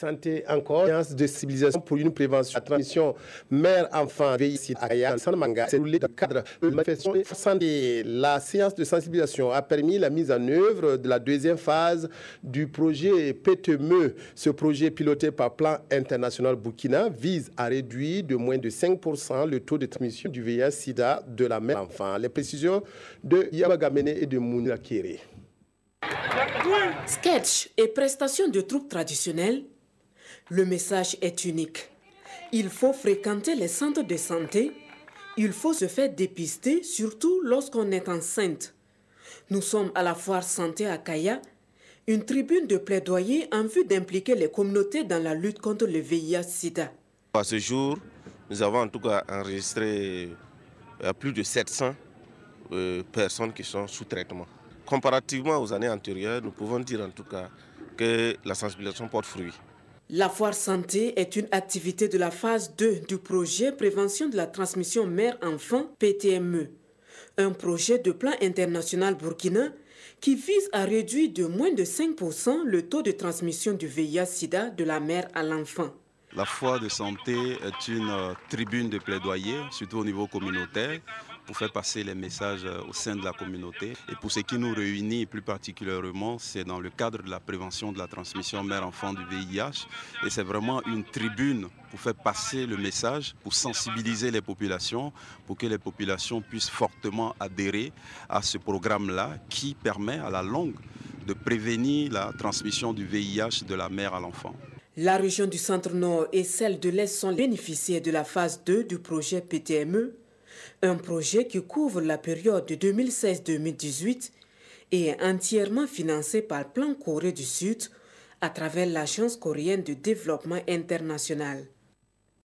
santé encore, séance de civilisation pour une prévention la transmission mère-enfant à le cadre de La séance de sensibilisation a permis la mise en œuvre de la deuxième phase du projet PTME. Ce projet piloté par Plan International Burkina vise à réduire de moins de 5% le taux de transmission du VIH-Sida de la mère-enfant. Les précisions de Yabagamene et de Mounakere. Sketch et prestations de troupes traditionnelles, le message est unique. Il faut fréquenter les centres de santé. Il faut se faire dépister, surtout lorsqu'on est enceinte. Nous sommes à la foire santé à Kaya, une tribune de plaidoyer en vue d'impliquer les communautés dans la lutte contre le VIH-Sida. À ce jour, nous avons en tout cas enregistré euh, plus de 700 euh, personnes qui sont sous traitement. Comparativement aux années antérieures, nous pouvons dire en tout cas que la sensibilisation porte fruit. La foire santé est une activité de la phase 2 du projet Prévention de la transmission mère-enfant PTME, un projet de plan international burkina qui vise à réduire de moins de 5% le taux de transmission du VIH-Sida de la mère à l'enfant. La foire de santé est une euh, tribune de plaidoyer, surtout au niveau communautaire, pour faire passer les messages euh, au sein de la communauté. Et pour ce qui nous réunit plus particulièrement, c'est dans le cadre de la prévention de la transmission mère-enfant du VIH. Et c'est vraiment une tribune pour faire passer le message, pour sensibiliser les populations, pour que les populations puissent fortement adhérer à ce programme-là qui permet à la longue de prévenir la transmission du VIH de la mère à l'enfant. La région du centre-nord et celle de l'Est sont bénéficiaires de la phase 2 du projet PTME un projet qui couvre la période de 2016-2018 et est entièrement financé par le Plan Corée du Sud à travers l'Agence coréenne de développement international.